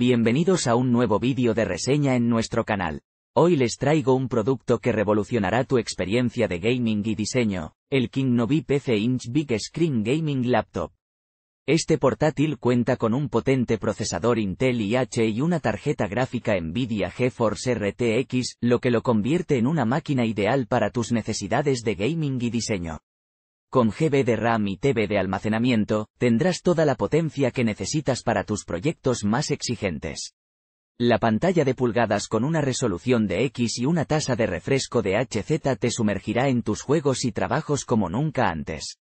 Bienvenidos a un nuevo vídeo de reseña en nuestro canal. Hoy les traigo un producto que revolucionará tu experiencia de gaming y diseño, el Kingnovi PC Inch Big Screen Gaming Laptop. Este portátil cuenta con un potente procesador Intel IH y una tarjeta gráfica Nvidia GeForce RTX, lo que lo convierte en una máquina ideal para tus necesidades de gaming y diseño. Con GB de RAM y TB de almacenamiento, tendrás toda la potencia que necesitas para tus proyectos más exigentes. La pantalla de pulgadas con una resolución de X y una tasa de refresco de HZ te sumergirá en tus juegos y trabajos como nunca antes.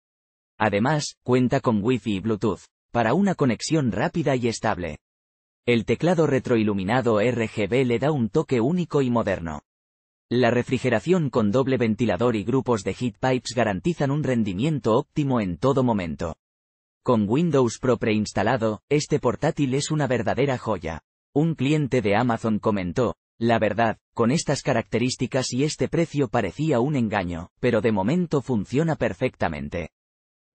Además, cuenta con Wi-Fi y Bluetooth, para una conexión rápida y estable. El teclado retroiluminado RGB le da un toque único y moderno. La refrigeración con doble ventilador y grupos de heat pipes garantizan un rendimiento óptimo en todo momento. Con Windows Pro preinstalado, este portátil es una verdadera joya. Un cliente de Amazon comentó, la verdad, con estas características y este precio parecía un engaño, pero de momento funciona perfectamente.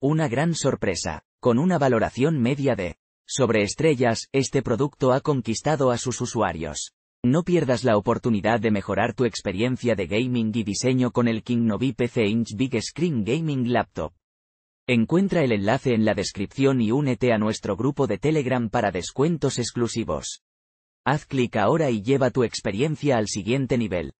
Una gran sorpresa, con una valoración media de sobre estrellas, este producto ha conquistado a sus usuarios. No pierdas la oportunidad de mejorar tu experiencia de gaming y diseño con el Kingnovi PC Inch Big Screen Gaming Laptop. Encuentra el enlace en la descripción y únete a nuestro grupo de Telegram para descuentos exclusivos. Haz clic ahora y lleva tu experiencia al siguiente nivel.